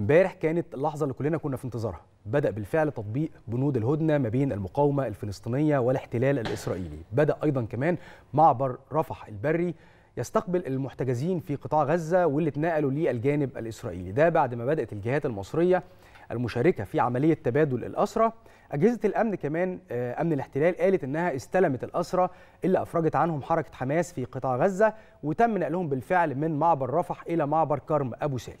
امبارح كانت اللحظه اللي كلنا كنا في انتظارها بدا بالفعل تطبيق بنود الهدنه ما بين المقاومه الفلسطينيه والاحتلال الاسرائيلي بدا ايضا كمان معبر رفح البري يستقبل المحتجزين في قطاع غزه واللي اتنقلوا للجانب الاسرائيلي ده بعد ما بدات الجهات المصريه المشاركه في عمليه تبادل الاسرى اجهزه الامن كمان آه، امن الاحتلال قالت انها استلمت الاسرى اللي افرجت عنهم حركه حماس في قطاع غزه وتم نقلهم بالفعل من معبر رفح الى معبر كرم ابو سالم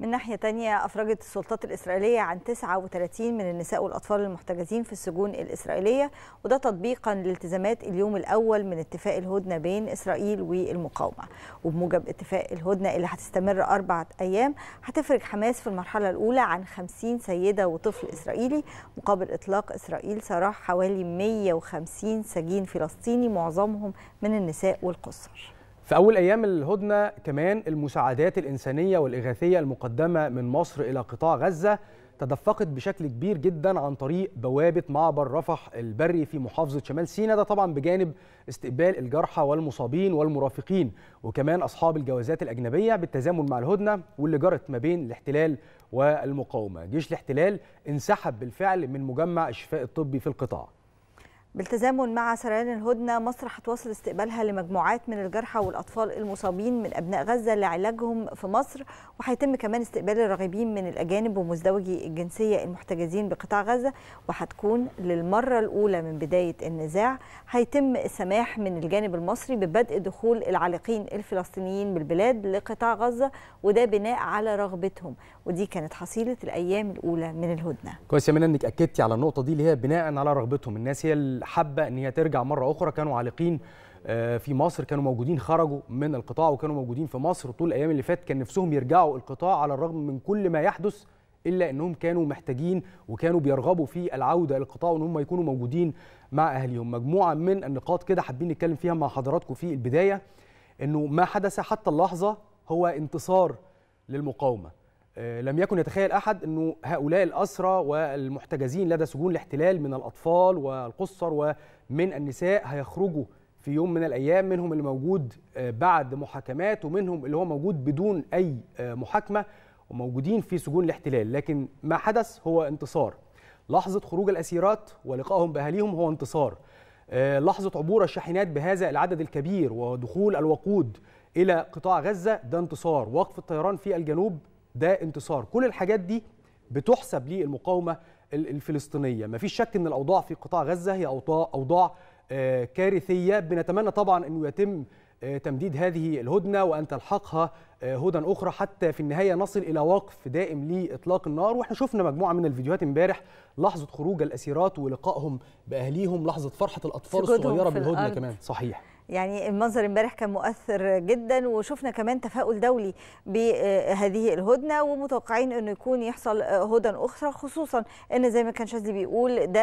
من ناحية تانية أفرجت السلطات الإسرائيلية عن 39 من النساء والأطفال المحتجزين في السجون الإسرائيلية وده تطبيقا لالتزامات اليوم الأول من اتفاق الهدنة بين إسرائيل والمقاومة وبموجب اتفاق الهدنة اللي هتستمر أربعة أيام هتفرج حماس في المرحلة الأولى عن 50 سيدة وطفل إسرائيلي مقابل إطلاق إسرائيل سراح حوالي 150 سجين فلسطيني معظمهم من النساء والقصر في أول أيام الهدنة كمان المساعدات الإنسانية والإغاثية المقدمة من مصر إلى قطاع غزة تدفقت بشكل كبير جدا عن طريق بوابة معبر رفح البري في محافظة شمال سيناء ده طبعا بجانب استقبال الجرحى والمصابين والمرافقين وكمان أصحاب الجوازات الأجنبية بالتزامن مع الهدنة واللي جرت ما بين الاحتلال والمقاومة جيش الاحتلال انسحب بالفعل من مجمع الشفاء الطبي في القطاع بالتزامن مع سريان الهدنة مصر هتواصل استقبالها لمجموعات من الجرحى والأطفال المصابين من أبناء غزة لعلاجهم في مصر وهيتم كمان استقبال الراغبين من الأجانب ومزدوجي الجنسية المحتجزين بقطاع غزة وهتكون للمرة الأولى من بداية النزاع هيتم السماح من الجانب المصري ببدء دخول العالقين الفلسطينيين بالبلاد لقطاع غزة وده بناء على رغبتهم ودي كانت حصيلة الأيام الأولى من الهدنة كويس يا منى إنك أكدتي على النقطة دي اللي هي بناء على رغبتهم الناس هي حابه ان هي ترجع مره اخرى كانوا عالقين آه، في مصر كانوا موجودين خرجوا من القطاع وكانوا موجودين في مصر طول الايام اللي فات كان نفسهم يرجعوا القطاع على الرغم من كل ما يحدث الا انهم كانوا محتاجين وكانوا بيرغبوا في العوده للقطاع وان هم يكونوا موجودين مع اهليهم مجموعه من النقاط كده حابين نتكلم فيها مع حضراتكم في البدايه انه ما حدث حتى اللحظه هو انتصار للمقاومه آه، لم يكن يتخيل أحد أنه هؤلاء الأسرى والمحتجزين لدى سجون الاحتلال من الأطفال والقصر ومن النساء هيخرجوا في يوم من الأيام منهم اللي موجود آه، بعد محاكمات ومنهم اللي هو موجود بدون أي آه، محاكمة وموجودين في سجون الاحتلال لكن ما حدث هو انتصار لحظة خروج الأسيرات ولقائهم بأهاليهم هو انتصار لحظة عبور الشاحنات بهذا العدد الكبير ودخول الوقود إلى قطاع غزة ده انتصار وقف الطيران في الجنوب ده انتصار كل الحاجات دي بتحسب للمقاومه الفلسطينيه مفيش شك ان الاوضاع في قطاع غزه هي اوضاع آه، كارثيه بنتمنى طبعا انه يتم آه، تمديد هذه الهدنه وان تلحقها آه، هدن اخرى حتى في النهايه نصل الى وقف دائم لاطلاق النار واحنا شفنا مجموعه من الفيديوهات امبارح لحظه خروج الاسيرات ولقائهم باهليهم لحظه فرحه الاطفال الصغيره بالهدنه كمان صحيح يعني المنظر امبارح كان مؤثر جدا وشفنا كمان تفاؤل دولي بهذه الهدنه ومتوقعين انه يكون يحصل هدن اخرى خصوصا ان زي ما كان شاذلي بيقول ده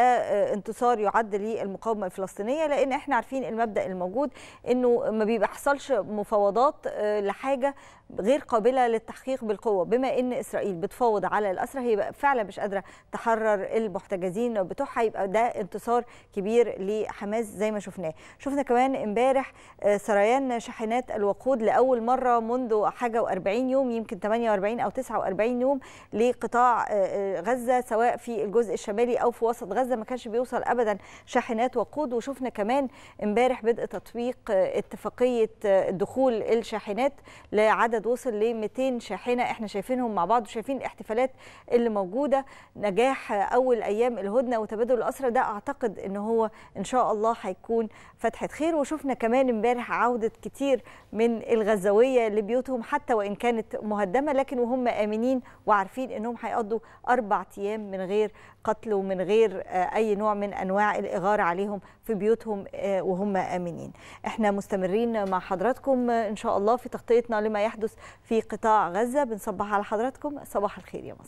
انتصار يعد للمقاومه الفلسطينيه لان احنا عارفين المبدا الموجود انه ما بيحصلش مفاوضات لحاجه غير قابله للتحقيق بالقوه بما ان اسرائيل بتفاوض على الاسرى هي فعلا مش قادره تحرر المحتجزين بتوعها يبقى ده انتصار كبير لحماس زي ما شفناه شفنا كمان امبارح امبارح آه، سريان شاحنات الوقود لأول مرة منذ حاجة و40 يوم يمكن 48 أو 49 يوم لقطاع آه، آه، غزة سواء في الجزء الشمالي أو في وسط غزة ما كانش بيوصل أبدا شاحنات وقود وشفنا كمان امبارح بدء تطبيق اتفاقية دخول الشاحنات لعدد وصل ل 200 شاحنة احنا شايفينهم مع بعض وشايفين الاحتفالات اللي موجودة نجاح أول أيام الهدنة وتبادل الاسرى ده أعتقد أن هو إن شاء الله هيكون فتحة خير وشفنا كمان كمان امبارح عودة كتير من الغزاوية لبيوتهم حتى وإن كانت مهدمة لكن وهم آمنين وعارفين أنهم هيقضوا أربع أيام من غير قتل ومن غير آه، أي نوع من أنواع الإغارة عليهم في بيوتهم آه، وهم آمنين احنا مستمرين مع حضراتكم آه، إن شاء الله في تغطيتنا لما يحدث في قطاع غزة بنصبح على حضراتكم صباح الخير يا مصر